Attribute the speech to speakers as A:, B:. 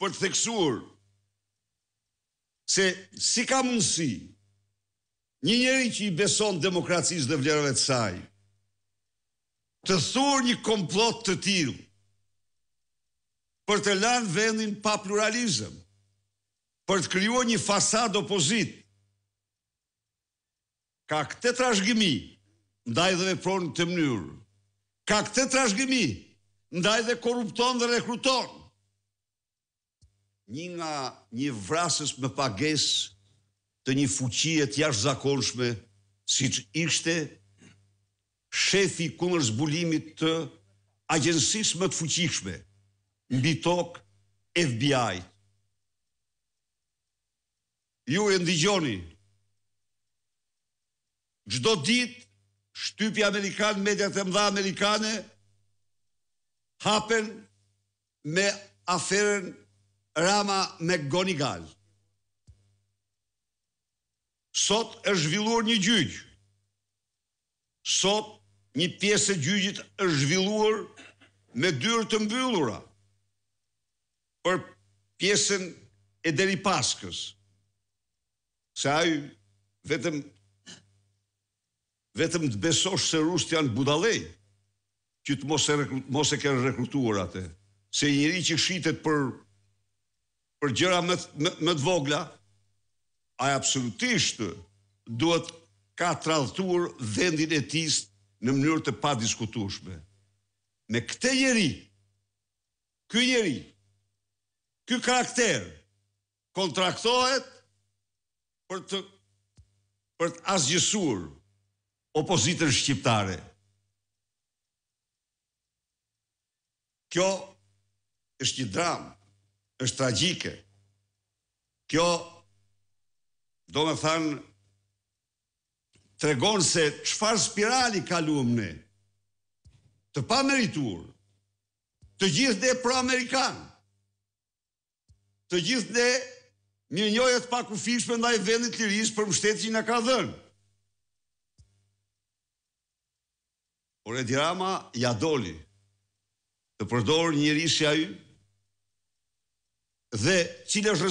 A: për të theksuar se si ka mundësi një njeri që i beson demokracisë dhe vlerëve të saj të thurë një komplot të tilë për të lanë vendin pa pluralizëm, për të kryo një fasad opozit, ka këte trashgimi, ndaj dhe vepron të mënyrë, ka këte trashgimi, ndaj dhe korrupton dhe rekruton, një nga një vrasës me pages të një fuqiet jashtë zakonshme, si që ishte shefi kumër zbulimit të agjensis më të fuqishme, në bitok FBI. Ju e ndigjoni, gjdo dit, shtypja Amerikanë, mediat e mdha Amerikanë, hapen me aferën Rama me Gonigal. Sot është zhvilluar një gjyqë. Sot një pjesë e gjyqit është zhvilluar me dyrë të mbyllura për pjesën e deri paskës. Se aju vetëm vetëm të besosh se rusët janë budalej që të mos e, mos e kërë rekrutuar atë. Se njëri që shqitet për për gjëra më më të vogla, ai absolutisht duhet ka tradhtuar vendin e tij në mënyrë të padiskutueshme. Me këtë njerëj, ky njerëj, ky karakter kontraktohet për të për të asgjësuar opozitën shqiptare. Kjo është një dramë është tragjike. Kjo do me thanë tregon se qëfar spirali kaluëm ne, të pa meritur të gjithë dhe pro-amerikanë, të gjithë dhe një njojët pa ku fishme nda i vendit të rrisë për mështetë që nga ka dhënë. Por e dirama ja doli të përdorë një rrisë ja ju, de